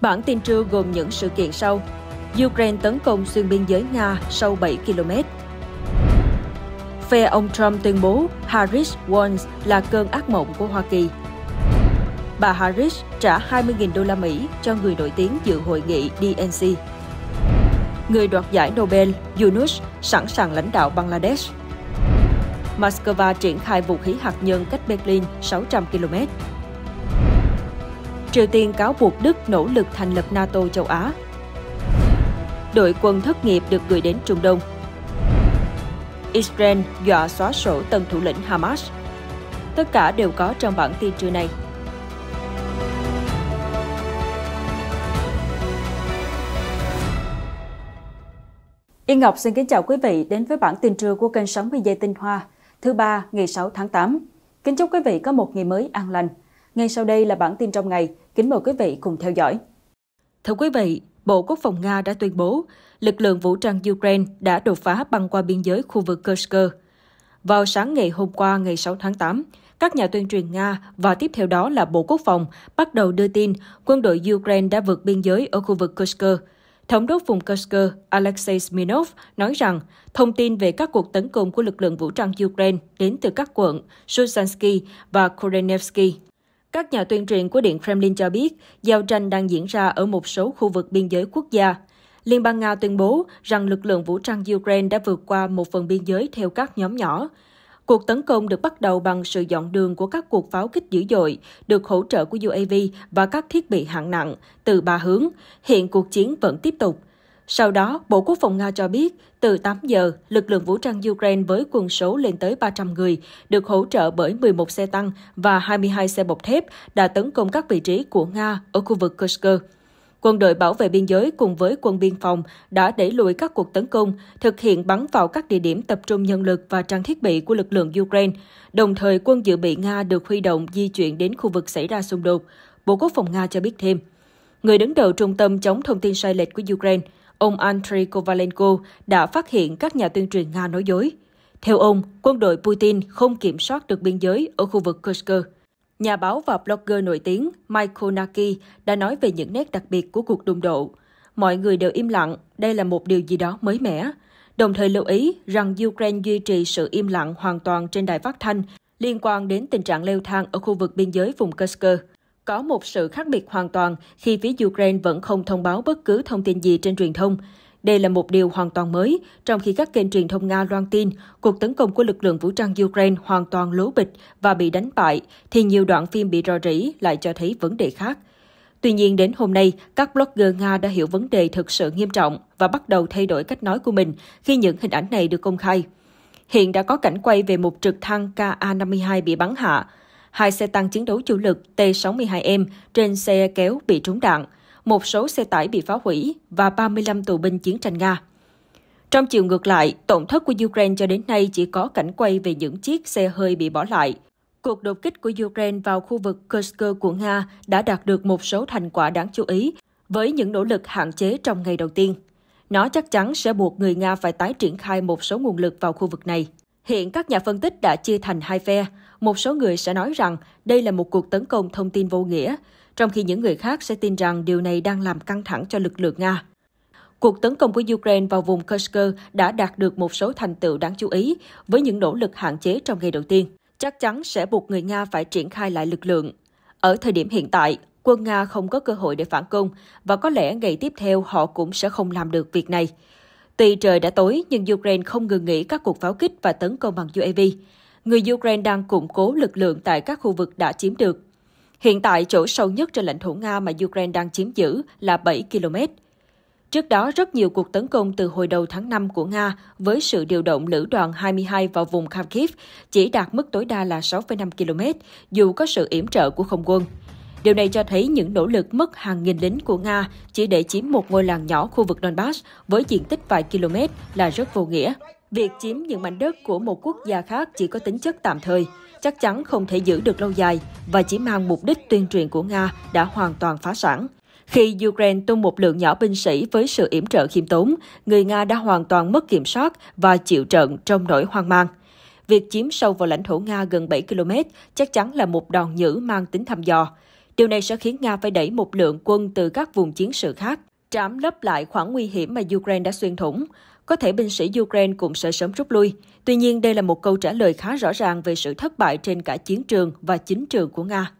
Bản tin trưa gồm những sự kiện sau. Ukraine tấn công xuyên biên giới Nga sau 7 km. Phe ông Trump tuyên bố Harris Warns là cơn ác mộng của Hoa Kỳ. Bà Harris trả 20.000 đô la Mỹ cho người nổi tiếng dự hội nghị DNC. Người đoạt giải Nobel Yunus sẵn sàng lãnh đạo Bangladesh. Moscow triển khai vũ khí hạt nhân cách Berlin 600 km. Triều Tiên cáo buộc Đức nỗ lực thành lập NATO châu Á. Đội quân thất nghiệp được gửi đến Trung Đông. Israel dọa xóa sổ tân thủ lĩnh Hamas. Tất cả đều có trong bản tin trưa nay. Yên Ngọc xin kính chào quý vị đến với bản tin trưa của kênh sóng Bây Giây Tinh Hoa, thứ ba ngày 6 tháng 8. Kính chúc quý vị có một ngày mới an lành – ngay sau đây là bản tin trong ngày. Kính mời quý vị cùng theo dõi. Thưa quý vị, Bộ Quốc phòng Nga đã tuyên bố lực lượng vũ trang Ukraine đã đột phá băng qua biên giới khu vực Kursk. Vào sáng ngày hôm qua, ngày 6 tháng 8, các nhà tuyên truyền Nga và tiếp theo đó là Bộ Quốc phòng bắt đầu đưa tin quân đội Ukraine đã vượt biên giới ở khu vực Kursk. Thống đốc vùng Kursk Alexei Smirnov nói rằng thông tin về các cuộc tấn công của lực lượng vũ trang Ukraine đến từ các quận Suzansky và Korenevsky các nhà tuyên truyền của Điện Kremlin cho biết, giao tranh đang diễn ra ở một số khu vực biên giới quốc gia. Liên bang Nga tuyên bố rằng lực lượng vũ trang Ukraine đã vượt qua một phần biên giới theo các nhóm nhỏ. Cuộc tấn công được bắt đầu bằng sự dọn đường của các cuộc pháo kích dữ dội, được hỗ trợ của UAV và các thiết bị hạng nặng, từ ba hướng. Hiện cuộc chiến vẫn tiếp tục. Sau đó, Bộ Quốc phòng Nga cho biết, từ 8 giờ, lực lượng vũ trang Ukraine với quân số lên tới 300 người, được hỗ trợ bởi 11 xe tăng và 22 xe bọc thép, đã tấn công các vị trí của Nga ở khu vực Kursk. Quân đội bảo vệ biên giới cùng với quân biên phòng đã đẩy lùi các cuộc tấn công, thực hiện bắn vào các địa điểm tập trung nhân lực và trang thiết bị của lực lượng Ukraine. Đồng thời, quân dự bị Nga được huy động di chuyển đến khu vực xảy ra xung đột. Bộ Quốc phòng Nga cho biết thêm. Người đứng đầu Trung tâm chống thông tin sai lệch của Ukraine, ông Andrei Kovalenko đã phát hiện các nhà tuyên truyền Nga nói dối. Theo ông, quân đội Putin không kiểm soát được biên giới ở khu vực Kursk. Nhà báo và blogger nổi tiếng Michael Naki đã nói về những nét đặc biệt của cuộc đụng độ. Mọi người đều im lặng, đây là một điều gì đó mới mẻ. Đồng thời lưu ý rằng Ukraine duy trì sự im lặng hoàn toàn trên đài phát thanh liên quan đến tình trạng leo thang ở khu vực biên giới vùng Kursk. Có một sự khác biệt hoàn toàn khi phía Ukraine vẫn không thông báo bất cứ thông tin gì trên truyền thông. Đây là một điều hoàn toàn mới, trong khi các kênh truyền thông Nga loan tin cuộc tấn công của lực lượng vũ trang Ukraine hoàn toàn lố bịch và bị đánh bại, thì nhiều đoạn phim bị rò rỉ lại cho thấy vấn đề khác. Tuy nhiên, đến hôm nay, các blogger Nga đã hiểu vấn đề thực sự nghiêm trọng và bắt đầu thay đổi cách nói của mình khi những hình ảnh này được công khai. Hiện đã có cảnh quay về một trực thăng Ka-52 bị bắn hạ, hai xe tăng chiến đấu chủ lực T-62M trên xe kéo bị trúng đạn, một số xe tải bị phá hủy và 35 tù binh chiến tranh Nga. Trong chiều ngược lại, tổn thất của Ukraine cho đến nay chỉ có cảnh quay về những chiếc xe hơi bị bỏ lại. Cuộc đột kích của Ukraine vào khu vực Kursk của Nga đã đạt được một số thành quả đáng chú ý, với những nỗ lực hạn chế trong ngày đầu tiên. Nó chắc chắn sẽ buộc người Nga phải tái triển khai một số nguồn lực vào khu vực này. Hiện các nhà phân tích đã chia thành hai phe một số người sẽ nói rằng đây là một cuộc tấn công thông tin vô nghĩa, trong khi những người khác sẽ tin rằng điều này đang làm căng thẳng cho lực lượng Nga. Cuộc tấn công của Ukraine vào vùng Kursk đã đạt được một số thành tựu đáng chú ý với những nỗ lực hạn chế trong ngày đầu tiên. Chắc chắn sẽ buộc người Nga phải triển khai lại lực lượng. Ở thời điểm hiện tại, quân Nga không có cơ hội để phản công và có lẽ ngày tiếp theo họ cũng sẽ không làm được việc này. Tuy trời đã tối, nhưng Ukraine không ngừng nghỉ các cuộc pháo kích và tấn công bằng UAV người Ukraine đang củng cố lực lượng tại các khu vực đã chiếm được. Hiện tại, chỗ sâu nhất trên lãnh thổ Nga mà Ukraine đang chiếm giữ là 7 km. Trước đó, rất nhiều cuộc tấn công từ hồi đầu tháng 5 của Nga với sự điều động lữ đoàn 22 vào vùng Kharkiv chỉ đạt mức tối đa là 6,5 km, dù có sự yểm trợ của không quân. Điều này cho thấy những nỗ lực mất hàng nghìn lính của Nga chỉ để chiếm một ngôi làng nhỏ khu vực Donbass với diện tích vài km là rất vô nghĩa. Việc chiếm những mảnh đất của một quốc gia khác chỉ có tính chất tạm thời, chắc chắn không thể giữ được lâu dài và chỉ mang mục đích tuyên truyền của Nga đã hoàn toàn phá sản. Khi Ukraine tung một lượng nhỏ binh sĩ với sự yểm trợ khiêm tốn, người Nga đã hoàn toàn mất kiểm soát và chịu trận trong nỗi hoang mang. Việc chiếm sâu vào lãnh thổ Nga gần 7 km chắc chắn là một đòn nhữ mang tính thăm dò. Điều này sẽ khiến Nga phải đẩy một lượng quân từ các vùng chiến sự khác, trám lấp lại khoảng nguy hiểm mà Ukraine đã xuyên thủng có thể binh sĩ Ukraine cũng sẽ sớm rút lui. Tuy nhiên, đây là một câu trả lời khá rõ ràng về sự thất bại trên cả chiến trường và chính trường của Nga.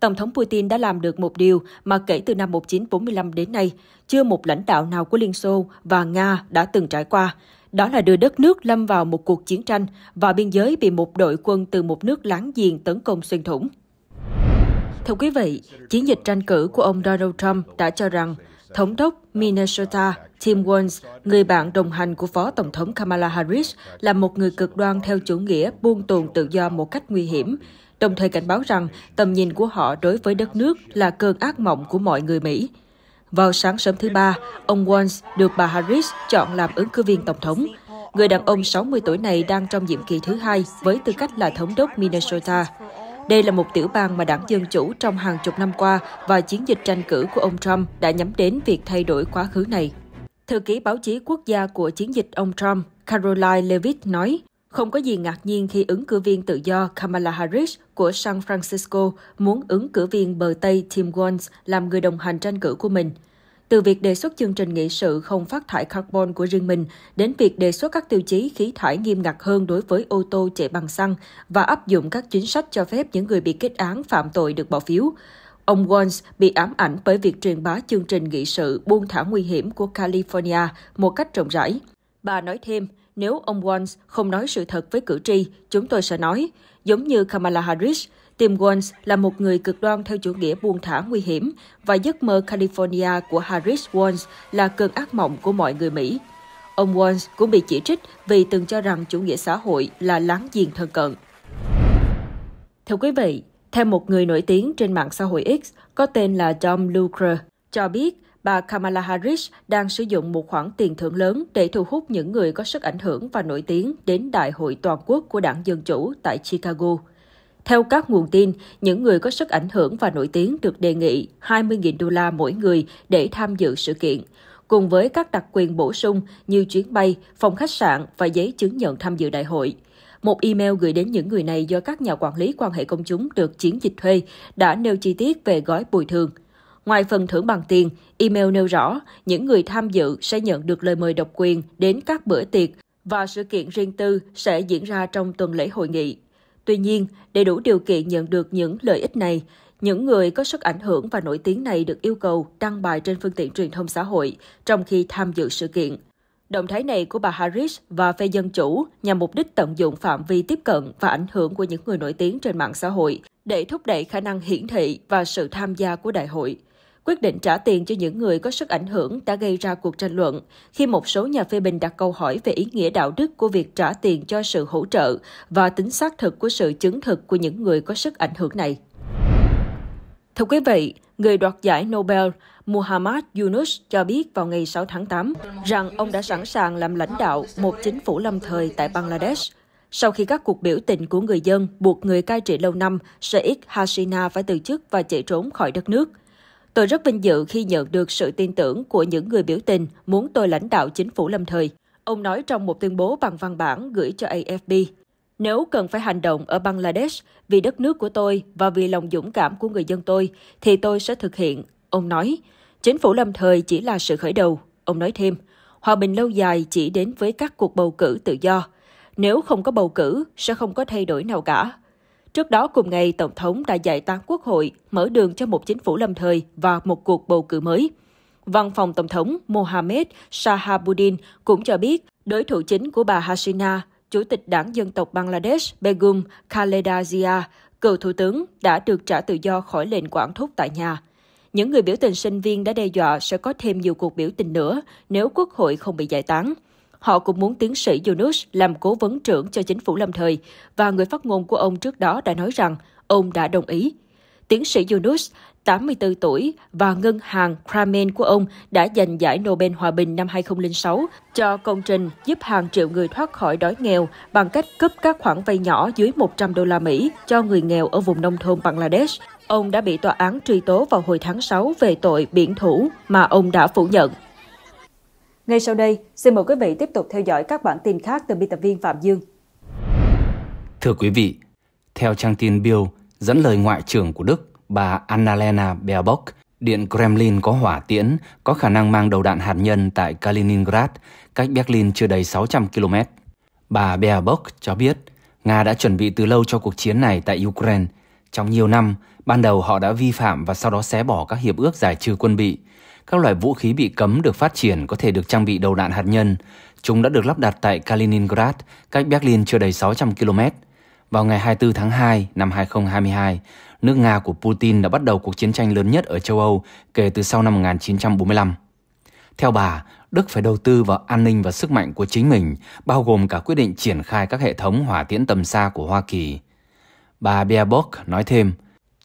Tổng thống Putin đã làm được một điều mà kể từ năm 1945 đến nay, chưa một lãnh đạo nào của Liên Xô và Nga đã từng trải qua. Đó là đưa đất nước lâm vào một cuộc chiến tranh và biên giới bị một đội quân từ một nước láng giềng tấn công xuyên thủng. Thưa quý vị, chiến dịch tranh cử của ông Donald Trump đã cho rằng Thống đốc Minnesota Tim Walz, người bạn đồng hành của Phó Tổng thống Kamala Harris, là một người cực đoan theo chủ nghĩa buôn tuồn tự do một cách nguy hiểm, đồng thời cảnh báo rằng tầm nhìn của họ đối với đất nước là cơn ác mộng của mọi người Mỹ. Vào sáng sớm thứ ba, ông Walz được bà Harris chọn làm ứng cử viên tổng thống. Người đàn ông 60 tuổi này đang trong nhiệm kỳ thứ hai với tư cách là thống đốc Minnesota. Đây là một tiểu bang mà đảng Dân Chủ trong hàng chục năm qua và chiến dịch tranh cử của ông Trump đã nhắm đến việc thay đổi quá khứ này. Thư ký báo chí quốc gia của chiến dịch ông Trump, Caroline Levitt nói, không có gì ngạc nhiên khi ứng cử viên tự do Kamala Harris của San Francisco muốn ứng cử viên bờ Tây Tim Walz làm người đồng hành tranh cử của mình – từ việc đề xuất chương trình nghị sự không phát thải carbon của riêng mình đến việc đề xuất các tiêu chí khí thải nghiêm ngặt hơn đối với ô tô chạy bằng xăng và áp dụng các chính sách cho phép những người bị kết án phạm tội được bỏ phiếu. Ông Walsh bị ám ảnh bởi việc truyền bá chương trình nghị sự buông thả nguy hiểm của California một cách rộng rãi. Bà nói thêm, nếu ông Walsh không nói sự thật với cử tri, chúng tôi sẽ nói, giống như Kamala Harris, Tim Walz là một người cực đoan theo chủ nghĩa buông thả nguy hiểm và giấc mơ California của Harris Walz là cơn ác mộng của mọi người Mỹ. Ông Walz cũng bị chỉ trích vì từng cho rằng chủ nghĩa xã hội là láng giềng thân cận. Thưa quý vị, theo một người nổi tiếng trên mạng xã hội X có tên là Dom Lucre, cho biết bà Kamala Harris đang sử dụng một khoản tiền thưởng lớn để thu hút những người có sức ảnh hưởng và nổi tiếng đến Đại hội Toàn quốc của Đảng Dân Chủ tại Chicago. Theo các nguồn tin, những người có sức ảnh hưởng và nổi tiếng được đề nghị 20.000 đô la mỗi người để tham dự sự kiện, cùng với các đặc quyền bổ sung như chuyến bay, phòng khách sạn và giấy chứng nhận tham dự đại hội. Một email gửi đến những người này do các nhà quản lý quan hệ công chúng được chiến dịch thuê đã nêu chi tiết về gói bồi thường. Ngoài phần thưởng bằng tiền, email nêu rõ những người tham dự sẽ nhận được lời mời độc quyền đến các bữa tiệc và sự kiện riêng tư sẽ diễn ra trong tuần lễ hội nghị. Tuy nhiên, để đủ điều kiện nhận được những lợi ích này, những người có sức ảnh hưởng và nổi tiếng này được yêu cầu đăng bài trên phương tiện truyền thông xã hội trong khi tham dự sự kiện. Động thái này của bà Harris và phe Dân Chủ nhằm mục đích tận dụng phạm vi tiếp cận và ảnh hưởng của những người nổi tiếng trên mạng xã hội để thúc đẩy khả năng hiển thị và sự tham gia của đại hội. Quyết định trả tiền cho những người có sức ảnh hưởng đã gây ra cuộc tranh luận khi một số nhà phê bình đặt câu hỏi về ý nghĩa đạo đức của việc trả tiền cho sự hỗ trợ và tính xác thực của sự chứng thực của những người có sức ảnh hưởng này. Thưa quý vị, người đoạt giải Nobel Muhammad Yunus cho biết vào ngày 6 tháng 8 rằng ông đã sẵn sàng làm lãnh đạo một chính phủ lâm thời tại Bangladesh sau khi các cuộc biểu tình của người dân buộc người cai trị lâu năm Sheikh Hasina phải từ chức và chạy trốn khỏi đất nước. Tôi rất vinh dự khi nhận được sự tin tưởng của những người biểu tình muốn tôi lãnh đạo chính phủ lâm thời. Ông nói trong một tuyên bố bằng văn bản gửi cho AFP. Nếu cần phải hành động ở Bangladesh vì đất nước của tôi và vì lòng dũng cảm của người dân tôi, thì tôi sẽ thực hiện, ông nói. Chính phủ lâm thời chỉ là sự khởi đầu, ông nói thêm. Hòa bình lâu dài chỉ đến với các cuộc bầu cử tự do. Nếu không có bầu cử, sẽ không có thay đổi nào cả. Trước đó cùng ngày, Tổng thống đã giải tán quốc hội, mở đường cho một chính phủ lâm thời và một cuộc bầu cử mới. Văn phòng Tổng thống Mohamed Shahabuddin cũng cho biết đối thủ chính của bà Hasina, Chủ tịch Đảng Dân tộc Bangladesh Begum Khaleda Zia, cựu thủ tướng, đã được trả tự do khỏi lệnh quản thúc tại nhà. Những người biểu tình sinh viên đã đe dọa sẽ có thêm nhiều cuộc biểu tình nữa nếu quốc hội không bị giải tán. Họ cũng muốn tiến sĩ Yunus làm cố vấn trưởng cho chính phủ lâm thời và người phát ngôn của ông trước đó đã nói rằng ông đã đồng ý. Tiến sĩ Yunus, 84 tuổi, và ngân hàng Kramen của ông đã giành giải Nobel Hòa bình năm 2006 cho công trình giúp hàng triệu người thoát khỏi đói nghèo bằng cách cấp các khoản vay nhỏ dưới 100 đô la Mỹ cho người nghèo ở vùng nông thôn Bangladesh. Ông đã bị tòa án truy tố vào hồi tháng 6 về tội biển thủ mà ông đã phủ nhận. Ngay sau đây, xin mời quý vị tiếp tục theo dõi các bản tin khác từ biên tập viên Phạm Dương. Thưa quý vị, theo trang tin Bill, dẫn lời Ngoại trưởng của Đức, bà Annalena Baerbock, Điện Kremlin có hỏa tiễn, có khả năng mang đầu đạn hạt nhân tại Kaliningrad, cách Berlin chưa đầy 600 km. Bà Baerbock cho biết, Nga đã chuẩn bị từ lâu cho cuộc chiến này tại Ukraine. Trong nhiều năm, ban đầu họ đã vi phạm và sau đó xé bỏ các hiệp ước giải trừ quân bị, các loại vũ khí bị cấm được phát triển có thể được trang bị đầu đạn hạt nhân. Chúng đã được lắp đặt tại Kaliningrad, cách Berlin chưa đầy 600 km. Vào ngày 24 tháng 2 năm 2022, nước Nga của Putin đã bắt đầu cuộc chiến tranh lớn nhất ở châu Âu kể từ sau năm 1945. Theo bà, Đức phải đầu tư vào an ninh và sức mạnh của chính mình, bao gồm cả quyết định triển khai các hệ thống hỏa tiễn tầm xa của Hoa Kỳ. Bà Baerbock nói thêm,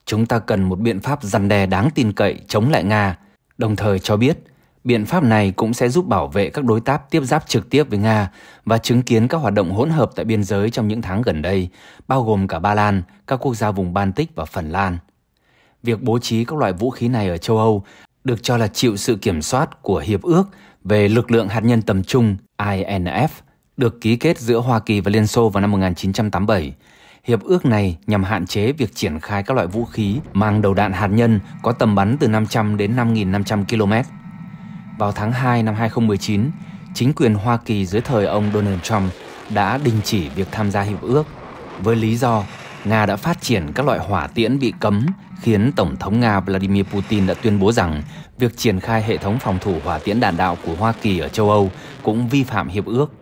chúng ta cần một biện pháp răn đe đáng tin cậy chống lại Nga – đồng thời cho biết biện pháp này cũng sẽ giúp bảo vệ các đối tác tiếp giáp trực tiếp với Nga và chứng kiến các hoạt động hỗn hợp tại biên giới trong những tháng gần đây, bao gồm cả Ba Lan, các quốc gia vùng Baltic và Phần Lan. Việc bố trí các loại vũ khí này ở châu Âu được cho là chịu sự kiểm soát của Hiệp ước về lực lượng hạt nhân tầm trung INF được ký kết giữa Hoa Kỳ và Liên Xô vào năm 1987 Hiệp ước này nhằm hạn chế việc triển khai các loại vũ khí mang đầu đạn hạt nhân có tầm bắn từ 500 đến 5.500 km. Vào tháng 2 năm 2019, chính quyền Hoa Kỳ dưới thời ông Donald Trump đã đình chỉ việc tham gia hiệp ước với lý do Nga đã phát triển các loại hỏa tiễn bị cấm khiến Tổng thống Nga Vladimir Putin đã tuyên bố rằng việc triển khai hệ thống phòng thủ hỏa tiễn đạn đạo của Hoa Kỳ ở châu Âu cũng vi phạm hiệp ước.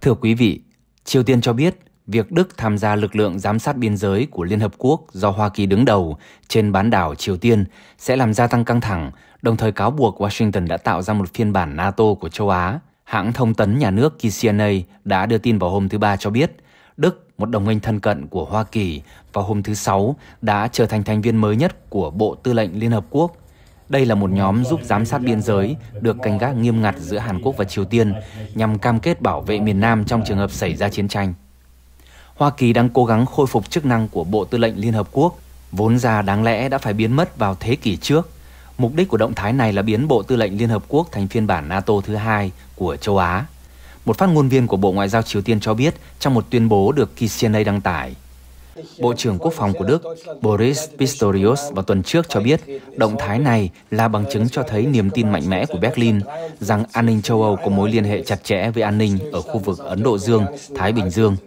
Thưa quý vị, Triều Tiên cho biết việc Đức tham gia lực lượng giám sát biên giới của Liên Hợp Quốc do Hoa Kỳ đứng đầu trên bán đảo Triều Tiên sẽ làm gia tăng căng thẳng, đồng thời cáo buộc Washington đã tạo ra một phiên bản NATO của châu Á. Hãng thông tấn nhà nước KCNA đã đưa tin vào hôm thứ Ba cho biết, Đức, một đồng minh thân cận của Hoa Kỳ, vào hôm thứ Sáu đã trở thành thành viên mới nhất của Bộ Tư lệnh Liên Hợp Quốc. Đây là một nhóm giúp giám sát biên giới được canh gác nghiêm ngặt giữa Hàn Quốc và Triều Tiên nhằm cam kết bảo vệ miền Nam trong trường hợp xảy ra chiến tranh. Hoa Kỳ đang cố gắng khôi phục chức năng của Bộ Tư lệnh Liên Hợp Quốc, vốn ra đáng lẽ đã phải biến mất vào thế kỷ trước. Mục đích của động thái này là biến Bộ Tư lệnh Liên Hợp Quốc thành phiên bản NATO thứ hai của châu Á. Một phát ngôn viên của Bộ Ngoại giao Triều Tiên cho biết trong một tuyên bố được KCNA đăng tải. Bộ trưởng Quốc phòng của Đức Boris Pistorius vào tuần trước cho biết động thái này là bằng chứng cho thấy niềm tin mạnh mẽ của Berlin rằng an ninh châu Âu có mối liên hệ chặt chẽ với an ninh ở khu vực Ấn Độ Dương, Thái Bình Dương –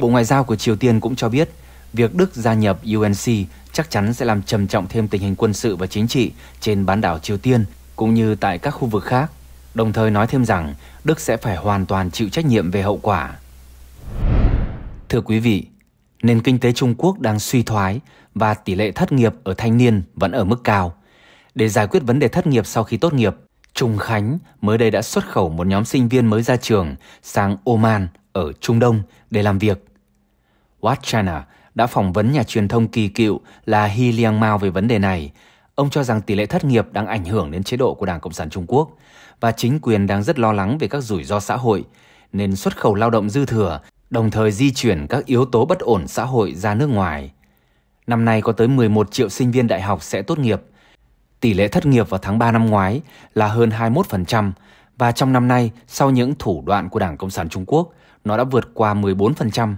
Bộ Ngoại giao của Triều Tiên cũng cho biết việc Đức gia nhập UNC chắc chắn sẽ làm trầm trọng thêm tình hình quân sự và chính trị trên bán đảo Triều Tiên cũng như tại các khu vực khác, đồng thời nói thêm rằng Đức sẽ phải hoàn toàn chịu trách nhiệm về hậu quả. Thưa quý vị, nền kinh tế Trung Quốc đang suy thoái và tỷ lệ thất nghiệp ở thanh niên vẫn ở mức cao. Để giải quyết vấn đề thất nghiệp sau khi tốt nghiệp, Trung Khánh mới đây đã xuất khẩu một nhóm sinh viên mới ra trường sang Oman – ở Trung Đông để làm việc. Watt China đã phỏng vấn nhà truyền thông kỳ cựu là He Liang Mao về vấn đề này. Ông cho rằng tỷ lệ thất nghiệp đang ảnh hưởng đến chế độ của Đảng Cộng sản Trung Quốc và chính quyền đang rất lo lắng về các rủi ro xã hội, nên xuất khẩu lao động dư thừa, đồng thời di chuyển các yếu tố bất ổn xã hội ra nước ngoài. Năm nay có tới 11 triệu sinh viên đại học sẽ tốt nghiệp. Tỷ lệ thất nghiệp vào tháng 3 năm ngoái là hơn 21% và trong năm nay, sau những thủ đoạn của Đảng Cộng sản Trung Quốc – nó đã vượt qua 14%.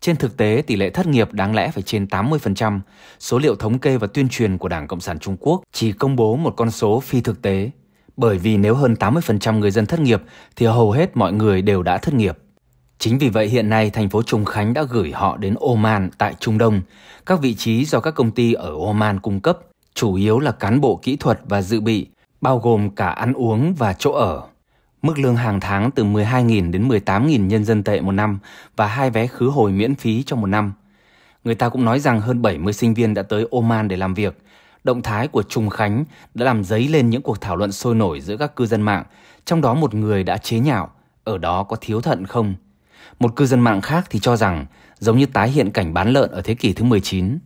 Trên thực tế, tỷ lệ thất nghiệp đáng lẽ phải trên 80%. Số liệu thống kê và tuyên truyền của Đảng Cộng sản Trung Quốc chỉ công bố một con số phi thực tế. Bởi vì nếu hơn 80% người dân thất nghiệp thì hầu hết mọi người đều đã thất nghiệp. Chính vì vậy hiện nay thành phố Trùng Khánh đã gửi họ đến Oman tại Trung Đông, các vị trí do các công ty ở Oman cung cấp, chủ yếu là cán bộ kỹ thuật và dự bị, bao gồm cả ăn uống và chỗ ở. Mức lương hàng tháng từ 12.000 đến 18.000 nhân dân tệ một năm và hai vé khứ hồi miễn phí trong một năm. Người ta cũng nói rằng hơn 70 sinh viên đã tới Oman để làm việc. Động thái của Trung Khánh đã làm dấy lên những cuộc thảo luận sôi nổi giữa các cư dân mạng, trong đó một người đã chế nhạo, ở đó có thiếu thận không? Một cư dân mạng khác thì cho rằng giống như tái hiện cảnh bán lợn ở thế kỷ thứ 19.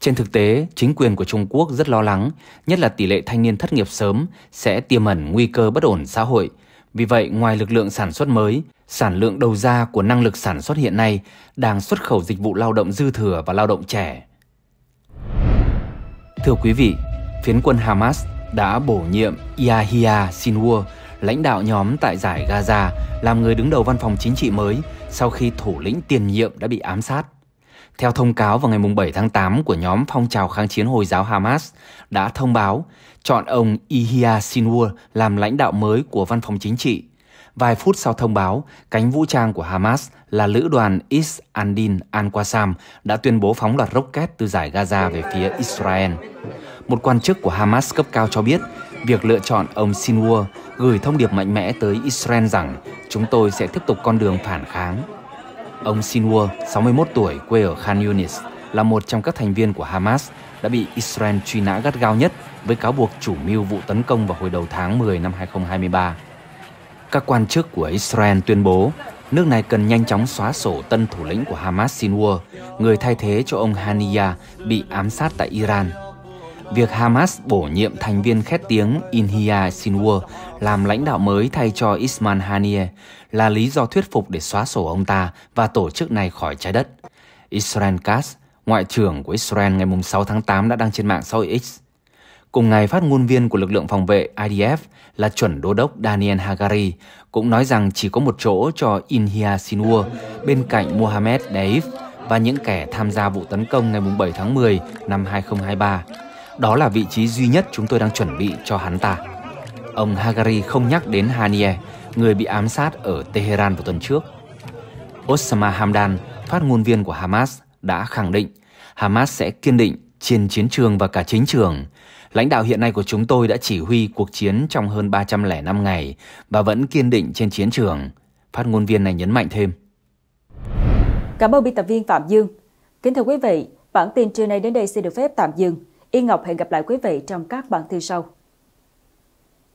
Trên thực tế, chính quyền của Trung Quốc rất lo lắng, nhất là tỷ lệ thanh niên thất nghiệp sớm sẽ tiềm ẩn nguy cơ bất ổn xã hội – vì vậy, ngoài lực lượng sản xuất mới, sản lượng đầu ra của năng lực sản xuất hiện nay đang xuất khẩu dịch vụ lao động dư thừa và lao động trẻ. Thưa quý vị, phiến quân Hamas đã bổ nhiệm Yahya Sinwar, lãnh đạo nhóm tại giải Gaza, làm người đứng đầu văn phòng chính trị mới sau khi thủ lĩnh tiền nhiệm đã bị ám sát. Theo thông cáo vào ngày 7 tháng 8 của nhóm phong trào kháng chiến Hồi giáo Hamas đã thông báo chọn ông Ihya Sinwar làm lãnh đạo mới của văn phòng chính trị. Vài phút sau thông báo, cánh vũ trang của Hamas là lữ đoàn Is Andin Al-Qassam đã tuyên bố phóng loạt rocket từ giải Gaza về phía Israel. Một quan chức của Hamas cấp cao cho biết, việc lựa chọn ông Sinwar gửi thông điệp mạnh mẽ tới Israel rằng chúng tôi sẽ tiếp tục con đường phản kháng Ông Sinwar, 61 tuổi, quê ở Khan Yunis, là một trong các thành viên của Hamas đã bị Israel truy nã gắt gao nhất với cáo buộc chủ mưu vụ tấn công vào hồi đầu tháng 10 năm 2023. Các quan chức của Israel tuyên bố nước này cần nhanh chóng xóa sổ tân thủ lĩnh của Hamas Sinwar, người thay thế cho ông Haniya bị ám sát tại Iran việc Hamas bổ nhiệm thành viên khét tiếng Inhia Sinwar làm lãnh đạo mới thay cho Ismail Haniyeh là lý do thuyết phục để xóa sổ ông ta và tổ chức này khỏi trái đất. Israel Katz, ngoại trưởng của Israel ngày 6 tháng 8 đã đăng trên mạng xã hội X. Cùng ngày, phát ngôn viên của lực lượng phòng vệ IDF là chuẩn đô đốc Daniel Hagari cũng nói rằng chỉ có một chỗ cho Inhia Sinwar bên cạnh Mohammed Daif và những kẻ tham gia vụ tấn công ngày 7 tháng 10 năm 2023. Đó là vị trí duy nhất chúng tôi đang chuẩn bị cho hắn ta. Ông Hagari không nhắc đến Haniye, người bị ám sát ở Tehran vào tuần trước. Osama Hamdan, phát ngôn viên của Hamas, đã khẳng định Hamas sẽ kiên định trên chiến trường và cả chính trường. Lãnh đạo hiện nay của chúng tôi đã chỉ huy cuộc chiến trong hơn 305 ngày và vẫn kiên định trên chiến trường. Phát ngôn viên này nhấn mạnh thêm. Cảm ơn biên tập viên Phạm Dương. Kính thưa quý vị, bản tin trưa nay đến đây xin được phép tạm dừng. Yên Ngọc hẹn gặp lại quý vị trong các bản tin sau.